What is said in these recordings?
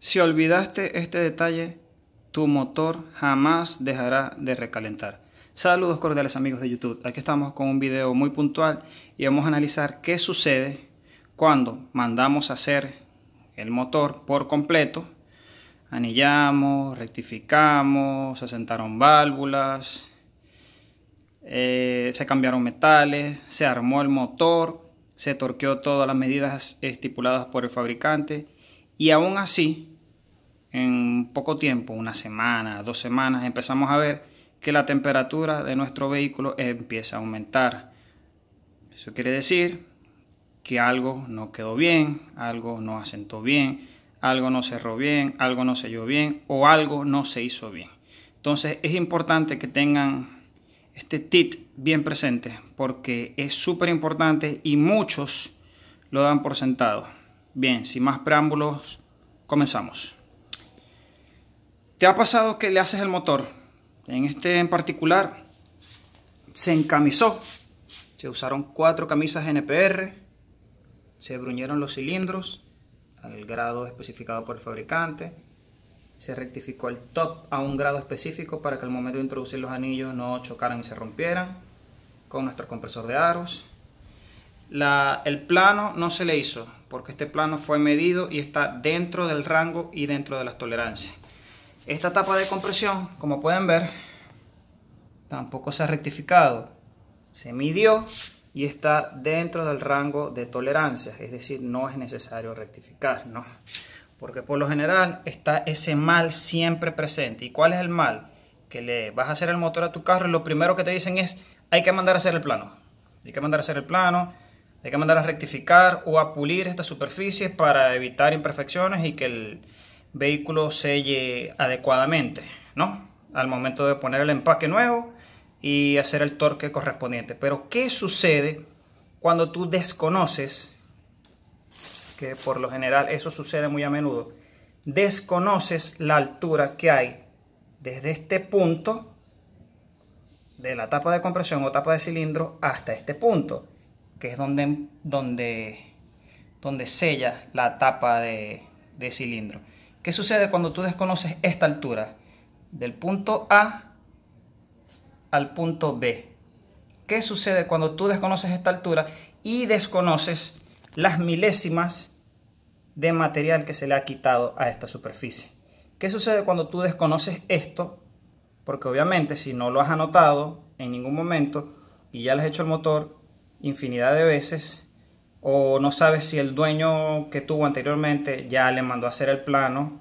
Si olvidaste este detalle, tu motor jamás dejará de recalentar. Saludos cordiales amigos de YouTube. Aquí estamos con un video muy puntual y vamos a analizar qué sucede cuando mandamos a hacer el motor por completo. Anillamos, rectificamos, se válvulas, eh, se cambiaron metales, se armó el motor, se torqueó todas las medidas estipuladas por el fabricante y aún así, en poco tiempo, una semana, dos semanas, empezamos a ver que la temperatura de nuestro vehículo empieza a aumentar. Eso quiere decir que algo no quedó bien, algo no asentó bien, algo no cerró bien, algo no selló bien o algo no se hizo bien. Entonces es importante que tengan este tit bien presente porque es súper importante y muchos lo dan por sentado. Bien, sin más preámbulos, comenzamos. ¿Te ha pasado que le haces el motor? En este en particular se encamisó. Se usaron cuatro camisas NPR. Se bruñeron los cilindros al grado especificado por el fabricante. Se rectificó el top a un grado específico para que al momento de introducir los anillos no chocaran y se rompieran. Con nuestro compresor de aros. el plano no se le hizo porque este plano fue medido y está dentro del rango y dentro de las tolerancias. Esta etapa de compresión, como pueden ver, tampoco se ha rectificado. Se midió y está dentro del rango de tolerancias, es decir, no es necesario rectificar, ¿no? Porque por lo general está ese mal siempre presente. ¿Y cuál es el mal? Que le vas a hacer el motor a tu carro y lo primero que te dicen es, hay que mandar a hacer el plano. Hay que mandar a hacer el plano, hay que mandar a rectificar o a pulir estas superficies para evitar imperfecciones y que el vehículo selle adecuadamente, ¿no? Al momento de poner el empaque nuevo y hacer el torque correspondiente. Pero, ¿qué sucede cuando tú desconoces, que por lo general eso sucede muy a menudo, desconoces la altura que hay desde este punto de la tapa de compresión o tapa de cilindro hasta este punto? que es donde, donde, donde sella la tapa de, de cilindro. ¿Qué sucede cuando tú desconoces esta altura? Del punto A al punto B. ¿Qué sucede cuando tú desconoces esta altura y desconoces las milésimas de material que se le ha quitado a esta superficie? ¿Qué sucede cuando tú desconoces esto? Porque obviamente si no lo has anotado en ningún momento y ya le has hecho el motor, infinidad de veces o no sabes si el dueño que tuvo anteriormente ya le mandó a hacer el plano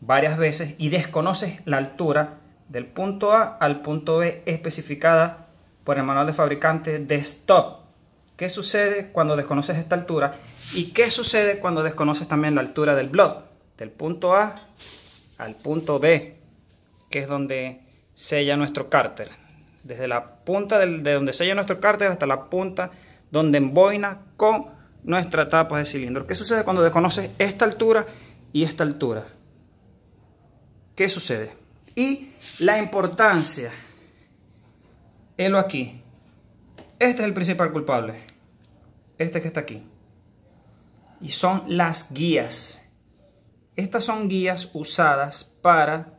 varias veces y desconoces la altura del punto A al punto B especificada por el manual de fabricante de stop. ¿Qué sucede cuando desconoces esta altura? ¿Y qué sucede cuando desconoces también la altura del blog Del punto A al punto B, que es donde sella nuestro cárter desde la punta de donde sella nuestro cárter hasta la punta donde emboina con nuestra tapa de cilindro. ¿Qué sucede cuando desconoces esta altura y esta altura? ¿Qué sucede? Y la importancia, lo aquí, este es el principal culpable, este que está aquí, y son las guías. Estas son guías usadas para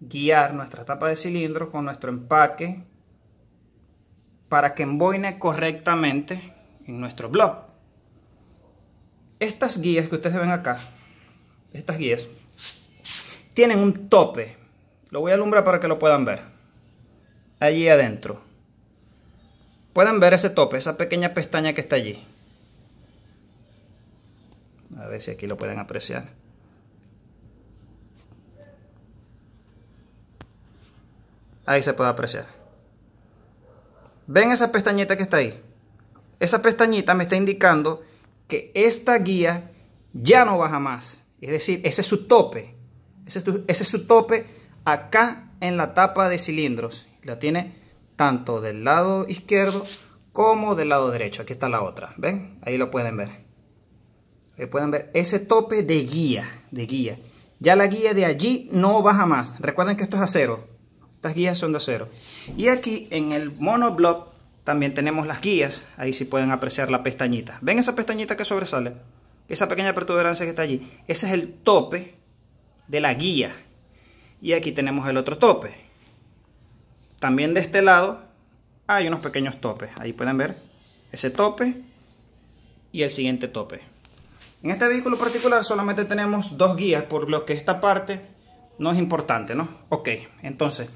guiar nuestra tapa de cilindro con nuestro empaque para que emboine correctamente en nuestro blog. Estas guías que ustedes ven acá, estas guías, tienen un tope. Lo voy a alumbrar para que lo puedan ver. Allí adentro. Pueden ver ese tope, esa pequeña pestaña que está allí. A ver si aquí lo pueden apreciar. Ahí se puede apreciar. ¿Ven esa pestañita que está ahí? Esa pestañita me está indicando que esta guía ya no baja más. Es decir, ese es su tope. Ese es, su tope acá en la tapa de cilindros. La tiene tanto del lado izquierdo como del lado derecho. Aquí está la otra. ¿Ven? Ahí lo pueden ver. Ahí pueden ver ese tope de guía. De guía. Ya la guía de allí no baja más. Recuerden que esto es acero. Estas guías son de acero. Y aquí en el monoblock también tenemos las guías. Ahí sí pueden apreciar la pestañita. ¿Ven esa pestañita que sobresale? Esa pequeña pertuberancia que está allí. Ese es el tope de la guía. Y aquí tenemos el otro tope. También de este lado hay unos pequeños topes. Ahí pueden ver ese tope y el siguiente tope. En este vehículo particular solamente tenemos dos guías, por lo que esta parte no es importante, ¿no? Ok, entonces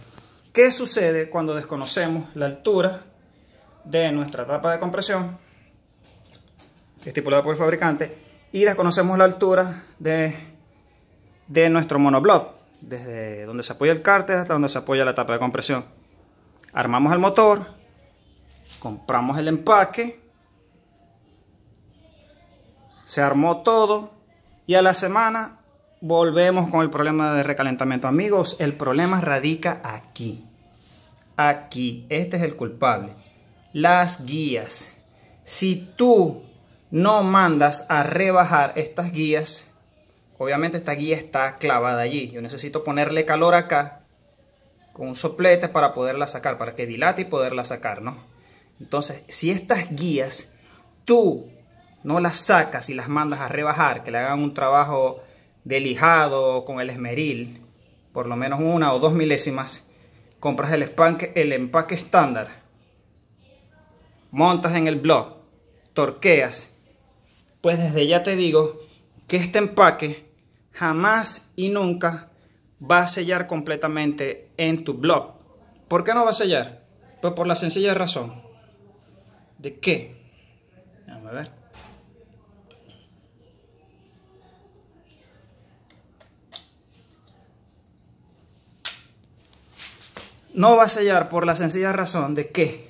¿Qué sucede cuando desconocemos la altura de nuestra tapa de compresión estipulada por el fabricante y desconocemos la altura de, de nuestro monoblock, desde donde se apoya el cárter hasta donde se apoya la tapa de compresión? Armamos el motor, compramos el empaque, se armó todo y a la semana Volvemos con el problema de recalentamiento. Amigos, el problema radica aquí. Aquí. Este es el culpable. Las guías. Si tú no mandas a rebajar estas guías, obviamente esta guía está clavada allí. Yo necesito ponerle calor acá con un soplete para poderla sacar, para que dilate y poderla sacar, ¿no? Entonces, si estas guías tú no las sacas y las mandas a rebajar, que le hagan un trabajo de lijado con el esmeril, por lo menos una o dos milésimas, compras el, empaque, el empaque estándar, montas en el blog, torqueas, pues desde ya te digo que este empaque jamás y nunca va a sellar completamente en tu blog. ¿Por qué no va a sellar? Pues por la sencilla razón de qué no va a sellar por la sencilla razón de que,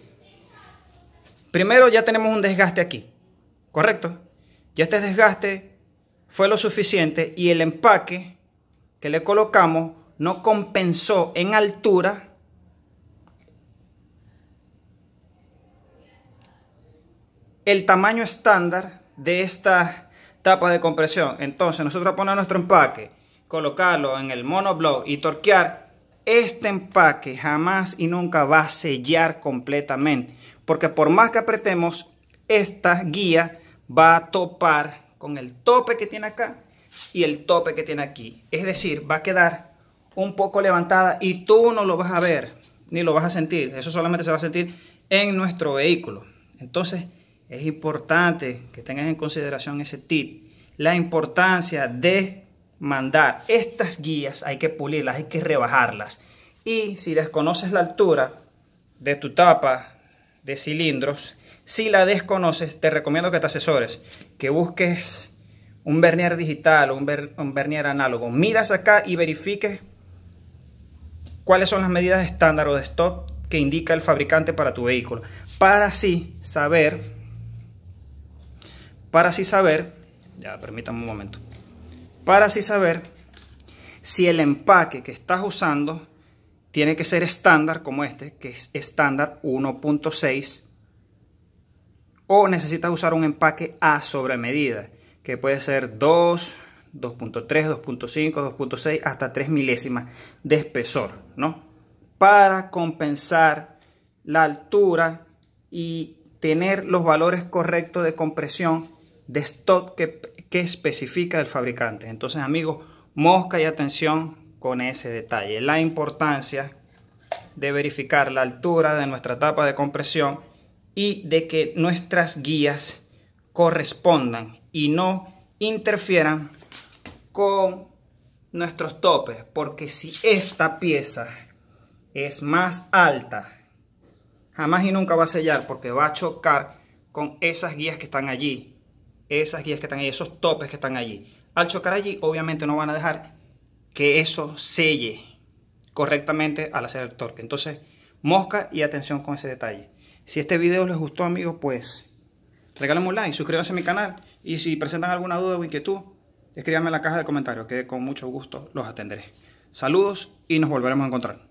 primero ya tenemos un desgaste aquí, ¿correcto? Ya este desgaste fue lo suficiente y el empaque que le colocamos no compensó en altura el tamaño estándar de esta tapa de compresión. Entonces nosotros ponemos nuestro empaque, colocarlo en el monoblock y torquear este empaque jamás y nunca va a sellar completamente. Porque por más que apretemos, esta guía va a topar con el tope que tiene acá y el tope que tiene aquí. Es decir, va a quedar un poco levantada y tú no lo vas a ver ni lo vas a sentir. Eso solamente se va a sentir en nuestro vehículo. Entonces, es importante que tengas en consideración ese tip. La importancia de mandar estas guías, hay que pulirlas, hay que rebajarlas. Y si desconoces la altura de tu tapa de cilindros, si la desconoces, te recomiendo que te asesores, que busques un vernier digital o un, vernier análogo. Miras acá y verifiques cuáles son las medidas estándar o de stop que indica el fabricante para tu vehículo, para así saber, para así saber, ya permítame un momento, para así saber si el empaque que estás usando tiene que ser estándar como este, que es estándar 1.6, o necesitas usar un empaque a sobre medida, que puede ser 2, 2.3, 2.5, 2.6, hasta 3 milésimas de espesor, ¿no? Para compensar la altura y tener los valores correctos de compresión de stock que que especifica el fabricante. Entonces, amigos, mosca y atención con ese detalle. La importancia de verificar la altura de nuestra tapa de compresión y de que nuestras guías correspondan y no interfieran con nuestros topes. Porque si esta pieza es más alta, jamás y nunca va a sellar porque va a chocar con esas guías que están allí esas guías que están ahí, esos topes que están allí. Al chocar allí, obviamente no van a dejar que eso selle correctamente al hacer el torque. Entonces, mosca y atención con ese detalle. Si este video les gustó, amigos, pues regálame un like, suscríbanse a mi canal y si presentan alguna duda o inquietud, escríbanme en la caja de comentarios que con mucho gusto los atenderé. Saludos y nos volveremos a encontrar.